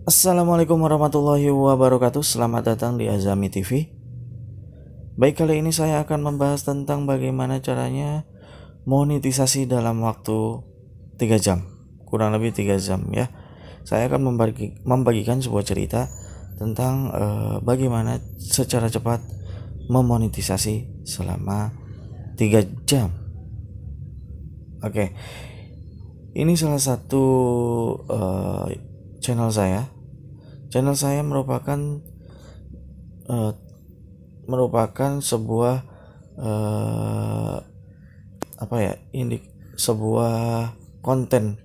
Assalamualaikum warahmatullahi wabarakatuh Selamat datang di Azami TV Baik kali ini saya akan membahas tentang bagaimana caranya monetisasi dalam waktu 3 jam Kurang lebih 3 jam ya Saya akan membagi, membagikan sebuah cerita tentang eh, bagaimana secara cepat memonetisasi selama 3 jam Oke ini salah satu uh, channel saya. Channel saya merupakan uh, merupakan sebuah uh, apa ya ini sebuah konten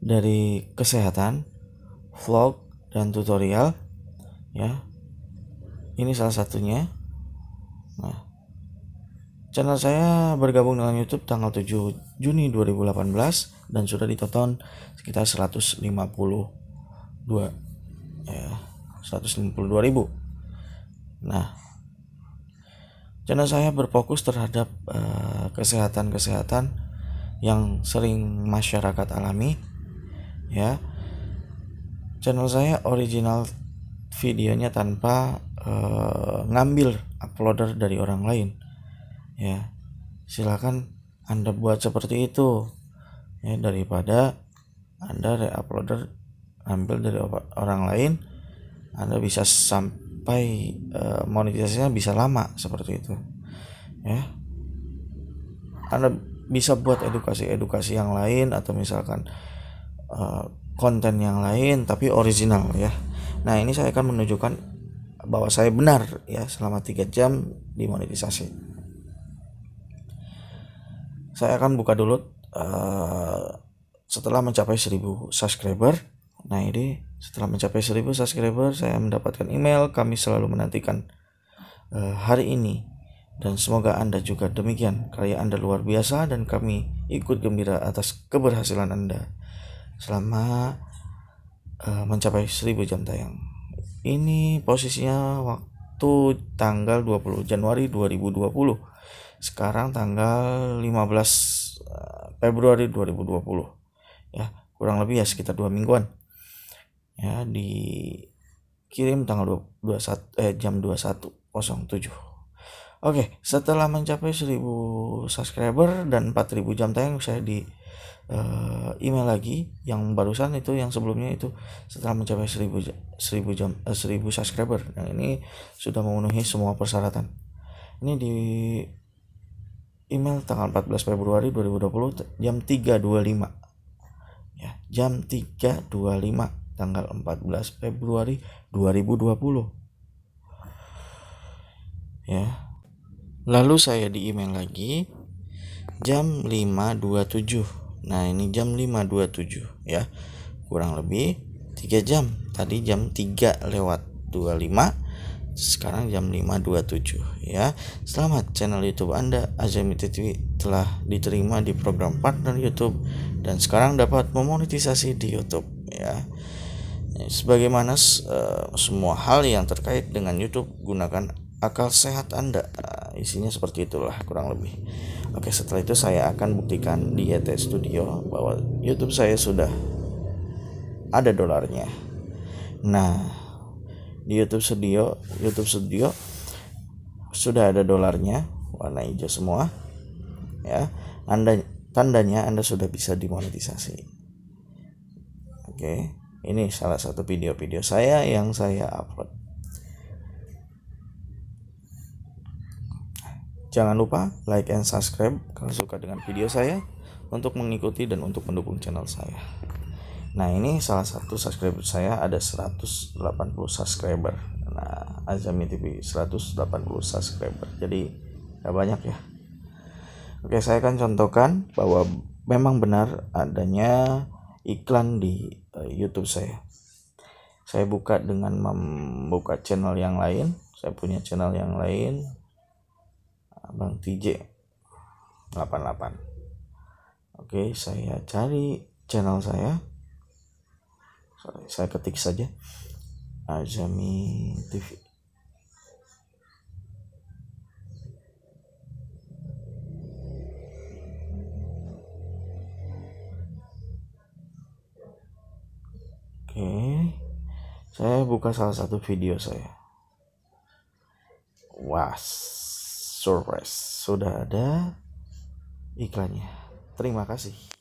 dari kesehatan, vlog dan tutorial ya. Ini salah satunya. Nah, Channel saya bergabung dengan YouTube tanggal 7 Juni 2018 dan sudah ditonton sekitar 150 dua ya 192 ribu nah channel saya berfokus terhadap eh, kesehatan-kesehatan uh, yang sering masyarakat alami ya channel saya original videonya tanpa uh, ngambil uploader dari orang lain ya silakan anda buat seperti itu ya daripada anda reuploader ambil dari orang lain anda bisa sampai e, monetisasinya bisa lama seperti itu ya anda bisa buat edukasi-edukasi yang lain atau misalkan e, konten yang lain tapi original ya nah ini saya akan menunjukkan bahwa saya benar ya selama tiga jam dimonetisasi saya akan buka dulu uh, setelah mencapai 1000 subscriber Nah ini setelah mencapai 1000 subscriber saya mendapatkan email kami selalu menantikan uh, hari ini dan semoga Anda juga demikian. Karya Anda luar biasa dan kami ikut gembira atas keberhasilan Anda selama uh, mencapai 1000 jam tayang. Ini posisinya waktu tanggal 20 Januari 2020. Sekarang tanggal 15 eh, Februari 2020. Ya, kurang lebih ya sekitar dua mingguan ya dikirim tanggal 21 eh, jam 21.07 Oke, okay, setelah mencapai 1000 subscriber dan 4000 jam tayang saya di uh, email lagi yang barusan itu yang sebelumnya itu setelah mencapai 1000 1000 jam uh, eh, 1000 subscriber. Yang ini sudah memenuhi semua persyaratan. Ini di email tanggal 14 Februari 2020 jam 3.25. Ya, jam 3.25 tanggal 14 Februari 2020 ya lalu saya di email lagi jam 5.27 nah ini jam 5.27 ya kurang lebih 3 jam tadi jam 3 lewat 25 sekarang jam 5.27 ya selamat channel youtube anda Azami TV telah diterima di program partner youtube dan sekarang dapat memonetisasi di youtube ya sebagaimana uh, semua hal yang terkait dengan YouTube gunakan akal sehat Anda uh, isinya seperti itulah kurang lebih oke setelah itu saya akan buktikan di ET Studio bahwa YouTube saya sudah ada dolarnya nah di YouTube Studio YouTube Studio sudah ada dolarnya warna hijau semua ya Anda tandanya Anda sudah bisa dimonetisasi oke okay ini salah satu video-video saya yang saya upload. Jangan lupa like and subscribe kalau suka dengan video saya untuk mengikuti dan untuk mendukung channel saya. Nah ini salah satu subscriber saya ada 180 subscriber. Nah Azami TV 180 subscriber. Jadi gak banyak ya. Oke saya akan contohkan bahwa memang benar adanya iklan di YouTube saya saya buka dengan membuka channel yang lain saya punya channel yang lain Abang TJ 88 Oke saya cari channel saya Sorry, saya ketik saja Azami TV Oke, saya buka salah satu video saya wah surprise sudah ada iklannya terima kasih